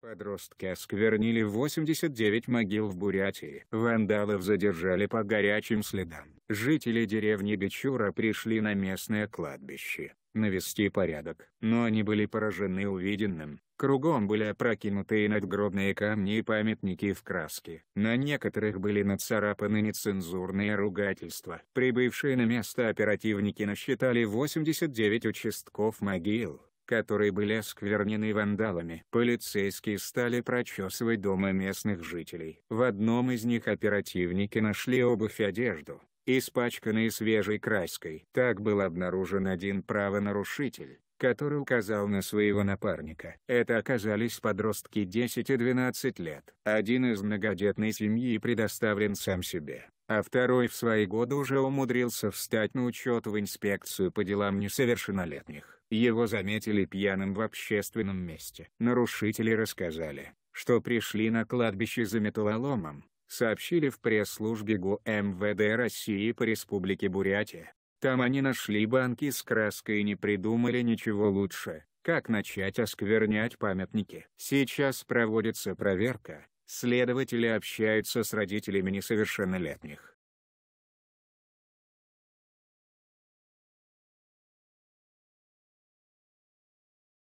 Подростки осквернили 89 могил в Бурятии. Вандалов задержали по горячим следам. Жители деревни Бичура пришли на местное кладбище, навести порядок. Но они были поражены увиденным. Кругом были опрокинутые надгробные камни и памятники в краске. На некоторых были нацарапаны нецензурные ругательства. Прибывшие на место оперативники насчитали 89 участков могил которые были осквернены вандалами. Полицейские стали прочесывать дома местных жителей. В одном из них оперативники нашли обувь и одежду, испачканные свежей краской. Так был обнаружен один правонарушитель который указал на своего напарника. Это оказались подростки 10 и 12 лет. Один из многодетной семьи предоставлен сам себе, а второй в свои годы уже умудрился встать на учет в инспекцию по делам несовершеннолетних. Его заметили пьяным в общественном месте. Нарушители рассказали, что пришли на кладбище за металлоломом, сообщили в пресс-службе ГУ МВД России по Республике Бурятия. Там они нашли банки с краской и не придумали ничего лучше, как начать осквернять памятники. Сейчас проводится проверка, следователи общаются с родителями несовершеннолетних.